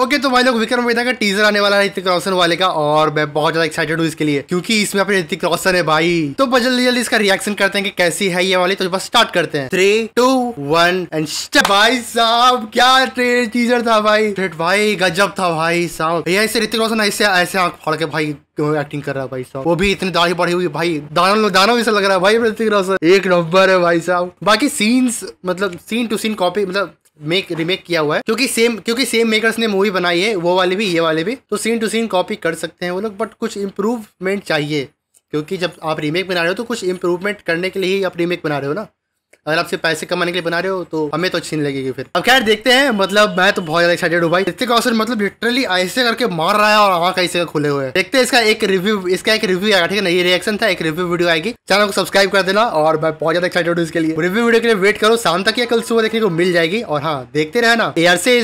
okay okay, तो भाई लोग विक्रम वेदा का टीजर आने वाला है ऋतिक रोशन वाले का और मैं बहुत ज्यादा एक्साइटेड हूँ इसके लिए क्योंकि इसमें अपने ऋतिक रोशन है भाई तो जल्दी जल्दी इसका रिएक्शन करते हैं कि कैसी है ये वाली तो बस स्टार्ट करते हैं थ्री टू वन एंड भाई साहब क्या टीजर था भाई भाई गजब था भाई साहब ये ऐसे ऋतिक रोशन ऐसे ऐसे आँख फाड़ के भाई एक्टिंग कर रहा है भाई साहब वो भी इतनी दाढ़ी बढ़ी हुई भाई दानों दानों जैसा लग रहा है भाई ऋतिक रोशन एक नंबर है भाई साहब बाकी सीन्स मतलब सीन टू सीन कॉपी मतलब मेक रिमेक किया हुआ है क्योंकि सेम क्योंकि सेम मेकर्स ने मूवी बनाई है वो वाले भी ये वाले भी तो सीन टू सीन कॉपी कर सकते हैं वो लोग बट कुछ इम्प्रूवमेंट चाहिए क्योंकि जब आप रीमेक बना रहे हो तो कुछ इम्प्रूवमेंट करने के लिए ही आप रीमेक बना रहे हो ना अगर आपसे पैसे कमाने के लिए बना रहे हो तो हमें तो अच्छी नहीं लगेगी फिर अब खैर देखते हैं मतलब मैं तो बहुत ज्यादा एक्साइटेड हूँ भाई ऋतिक रोशन मतलब लिटरली ऐसे करके मार रहा है और आवा कैसे का खुले हुए देखते हैं इसका एक रिव्यू इसका एक रिव्यू आएगा ठीक है ना ये रिएक्शन था एक रिव्यू वीडियो आएगी चैनल को सब्सक्राइब कर देना और मैं बहुत ज्यादा एक्साइटेड हूँ इसके लिए रिव्यू वीडियो के लिए वेट करो शाम तक या कल सुबह देखने को मिल जाएगी और हाँ देखते रहना एयर से